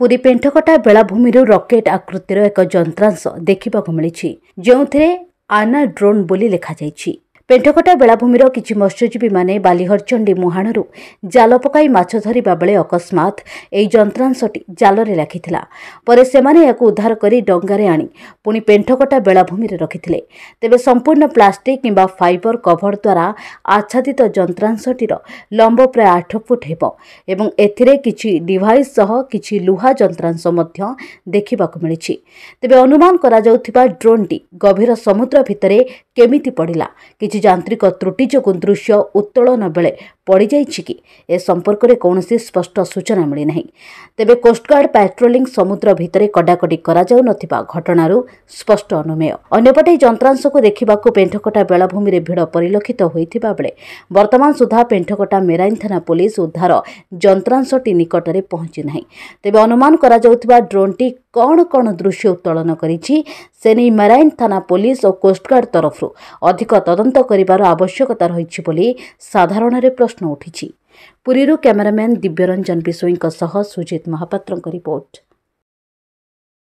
Puri Penthakata ବେଳାଭୂମିରୁ rocket ଆକୃତିର ଏକ ଯନ୍ତ୍ରାଂଶ ଦେଖିବାକୁ ମିଳିଛି ଯେଉଁଥିରେ ଆନା ଡ୍ରୋନ୍ ବୋଲି ଲେଖାଯାଇଛି ପେଣ୍ଠକଟା ବେଳାଭୂମିର କିଛି ମତ୍ସ୍ୟଜୀବୀମାନେ ବାଲିହରଚଣ୍ଡି ମୁହାଣରୁ ଜାଲ ପକାଇ ମାଛ ଧରିବା ବେଳେ ଅକସ୍ମାତ୍ ଏହି ଯନ୍ତ୍ରାଂଶଟି ଜାଲରେ ଲାଖିଥିଲା ପରେ ସେମାନେ ଏହାକୁ ଉଦ୍ଧାର କରି ଡଙ୍ଗାରେ ଆଣି ପୁଣି ପେଣ୍ଠକଟା ବେଳାଭୂମିରେ ରଖିଥିଲେ ତେବେ ସମ୍ପୂର୍ଣ୍ଣ ପ୍ଲାଷ୍ଟିକ୍ କିମ୍ବା ଫାଇବର କଭର ଦ୍ୱାରା ଆଚ୍ଛାଦିତ ଯନ୍ତ୍ରାଂଶଟିର ଲମ୍ବ ପ୍ରାୟ ଆଠ ଫୁଟ ହେବ ଏବଂ ଏଥିରେ କିଛି ଡିଭାଇସ୍ ସହ କିଛି ଲୁହା ଯନ୍ତ୍ରାଂଶ ମଧ୍ୟ ଦେଖିବାକୁ ମିଳିଛି ତେବେ ଅନୁମାନ କରାଯାଉଥିବା ଡ୍ରୋନ୍ଟି ଗଭୀର ସମୁଦ୍ର ଭିତରେ କେମିତି ପଡ଼ିଲା କିଛି ଯାନ୍ତ୍ରିକ ତ୍ରୁଟି ଯୋଗୁଁ ଦୃଶ୍ୟ ଉତ୍ତୋଳନ ବେଳେ ପଡ଼ିଯାଇଛି କି ଏ ସମ୍ପର୍କରେ କୌଣସି ସ୍ପଷ୍ଟ ସୂଚନା ମିଳିନାହିଁ ତେବେ କୋଷ୍ଟଗାର୍ଡ ପାଟ୍ରୋଲିଂ ସମୁଦ୍ର ଭିତରେ କଡ଼ାକଡ଼ି କରାଯାଉନଥିବା ଘଟଣାରୁ ସ୍ପଷ୍ଟ ଅନୁମେୟ ଅନ୍ୟପଟେ ଏହି ଯନ୍ତ୍ରାଂଶକୁ ଦେଖିବାକୁ ପେଣ୍ଠକଟା ବେଳାଭୂମିରେ ଭିଡ଼ ପରିଲକ୍ଷିତ ହୋଇଥିବା ବେଳେ ବର୍ତ୍ତମାନ ସୁଦ୍ଧା ପେଣ୍ଠକଟା ମେରାଇନ୍ ଥାନା ପୁଲିସ୍ ଉଦ୍ଧାର ଯନ୍ତ୍ରାଂଶଟି ନିକଟରେ ପହଞ୍ଚି ନାହିଁ ତେବେ ଅନୁମାନ କରାଯାଉଥିବା ଡ୍ରୋନ୍ଟି କ'ଣ କ'ଣ ଦୃଶ୍ୟ ଉତ୍ତୋଳନ କରିଛି ସେ ନେଇ ମେରାଇନ୍ ଥାନା ପୋଲିସ ଓ କୋଷ୍ଟଗାର୍ଡ ତରଫରୁ ଅଧିକ ତଦନ୍ତ କରିବାର ଆବଶ୍ୟକତା ରହିଛି ବୋଲି ସାଧାରଣରେ ପ୍ରଶ୍ନ ଉଠିଛି ପୁରୀରୁ କ୍ୟାମେରାମ୍ୟାନ୍ ଦିବ୍ୟରଞ୍ଜନ ବିଶୋଇଙ୍କ ସହ ସୁଜିତ ମହାପାତ୍ରଙ୍କ ରିପୋର୍ଟ